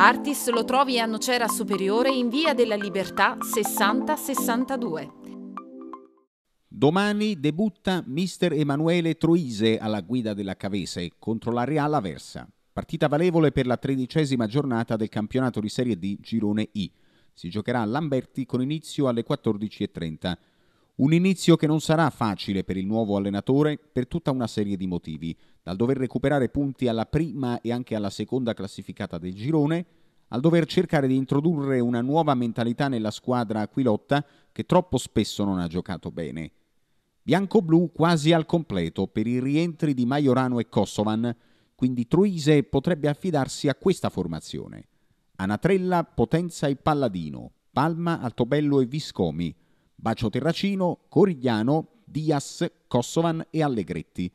Artis lo trovi a Nocera Superiore in via della Libertà 6062. Domani debutta mister Emanuele Troise alla guida della Cavese contro la Real Aversa. Partita valevole per la tredicesima giornata del campionato di Serie D Girone I. Si giocherà a Lamberti con inizio alle 14.30. Un inizio che non sarà facile per il nuovo allenatore per tutta una serie di motivi, dal dover recuperare punti alla prima e anche alla seconda classificata del girone, al dover cercare di introdurre una nuova mentalità nella squadra aquilotta che troppo spesso non ha giocato bene. Bianco-blu quasi al completo per i rientri di Majorano e Kosovan, quindi Truise potrebbe affidarsi a questa formazione. Anatrella, Potenza e Palladino, Palma, Altobello e Viscomi, Bacio Terracino, Corigliano, Dias, Kosovan e Allegretti.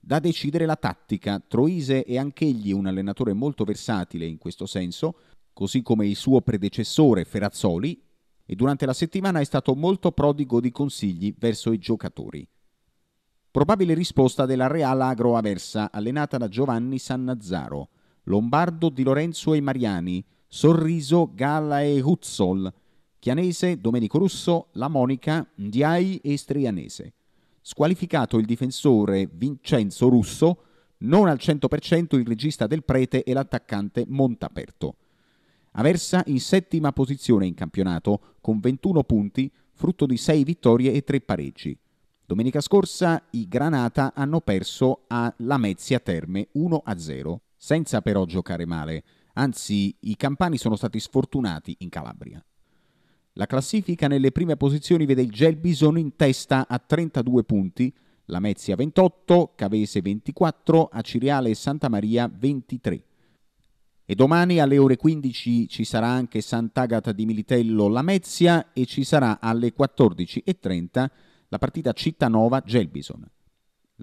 Da decidere la tattica, Troise è anch'egli un allenatore molto versatile in questo senso, così come il suo predecessore Ferazzoli, e durante la settimana è stato molto prodigo di consigli verso i giocatori. Probabile risposta della Real Agro Aversa, allenata da Giovanni Sannazzaro, Lombardo Di Lorenzo e Mariani, Sorriso, Gala e Hutzol, Chianese, Domenico Russo, La Monica, Ndiai e Strianese. Squalificato il difensore Vincenzo Russo, non al 100% il regista del Prete e l'attaccante Montaperto. Aversa in settima posizione in campionato con 21 punti, frutto di 6 vittorie e 3 pareggi. Domenica scorsa i Granata hanno perso a Lamezia Terme 1-0, senza però giocare male, anzi i campani sono stati sfortunati in Calabria. La classifica nelle prime posizioni vede il Gelbison in testa a 32 punti, Lamezia 28, Cavese 24, Acireale e Santa Maria 23. E domani alle ore 15 ci sarà anche Sant'Agata di Militello Lamezia e ci sarà alle 14.30 la partita Cittanova Gelbison.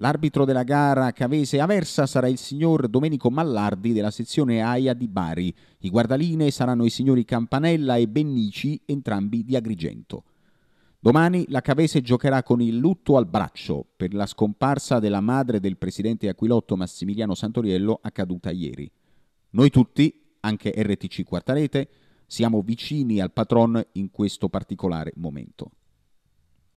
L'arbitro della gara Cavese Aversa sarà il signor Domenico Mallardi della sezione AIA di Bari. I guardaline saranno i signori Campanella e Bennici, entrambi di Agrigento. Domani la Cavese giocherà con il lutto al braccio per la scomparsa della madre del presidente Aquilotto Massimiliano Santoriello accaduta ieri. Noi tutti, anche RTC Quartarete, siamo vicini al patron in questo particolare momento.